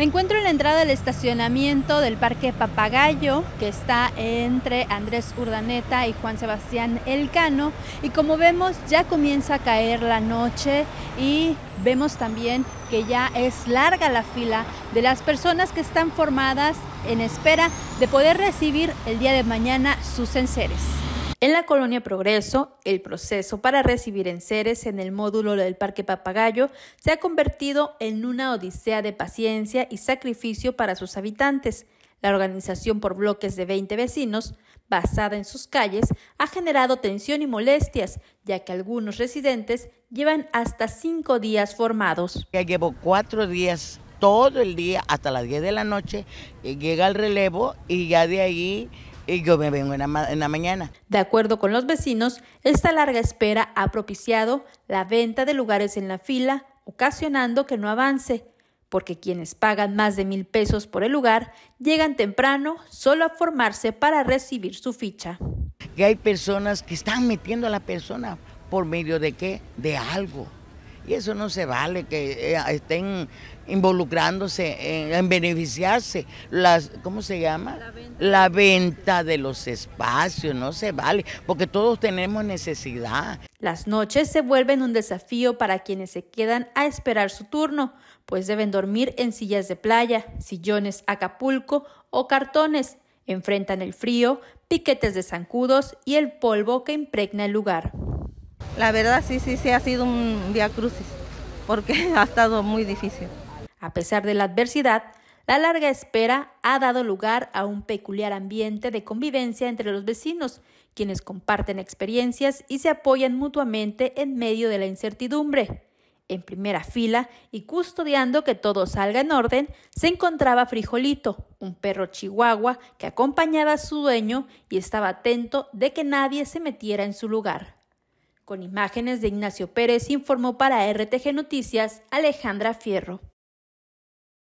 Me encuentro en la entrada del estacionamiento del Parque Papagayo, que está entre Andrés Urdaneta y Juan Sebastián Elcano. Y como vemos, ya comienza a caer la noche y vemos también que ya es larga la fila de las personas que están formadas en espera de poder recibir el día de mañana sus enseres. En la colonia Progreso, el proceso para recibir enseres en el módulo del Parque Papagayo se ha convertido en una odisea de paciencia y sacrificio para sus habitantes. La organización por bloques de 20 vecinos, basada en sus calles, ha generado tensión y molestias, ya que algunos residentes llevan hasta cinco días formados. Ya llevo cuatro días, todo el día, hasta las 10 de la noche, eh, llega el relevo y ya de ahí y yo me vengo en la, mañana. De acuerdo con los vecinos, esta larga espera ha propiciado la venta de lugares en la fila, ocasionando que no avance, porque quienes pagan más de mil pesos por el lugar llegan temprano solo a formarse para recibir su ficha. y hay personas que están metiendo a la persona por medio de qué? De algo. Y eso no se vale, que eh, estén involucrándose en, beneficiarse. Las, ¿Cómo se llama? La venta de los espacios, no se vale, porque todos tenemos necesidad. Las noches se vuelven un desafío para quienes se quedan a esperar su turno, pues deben dormir en sillas de playa, sillones Acapulco o cartones. Enfrentan el frío, piquetes de zancudos y el polvo que impregna el lugar. La verdad sí, sí, sí ha sido un día crucis, porque ha estado muy difícil. A pesar de la adversidad, la larga espera ha dado lugar a un peculiar ambiente de convivencia entre los vecinos, quienes comparten experiencias y se apoyan mutuamente en medio de la incertidumbre. En primera fila y custodiando que todo salga en orden, se encontraba Frijolito, un perro chihuahua que acompañaba a su dueño y estaba atento de que nadie se metiera en su lugar. Con imágenes de Ignacio Pérez informó para RTG Noticias Alejandra Fierro.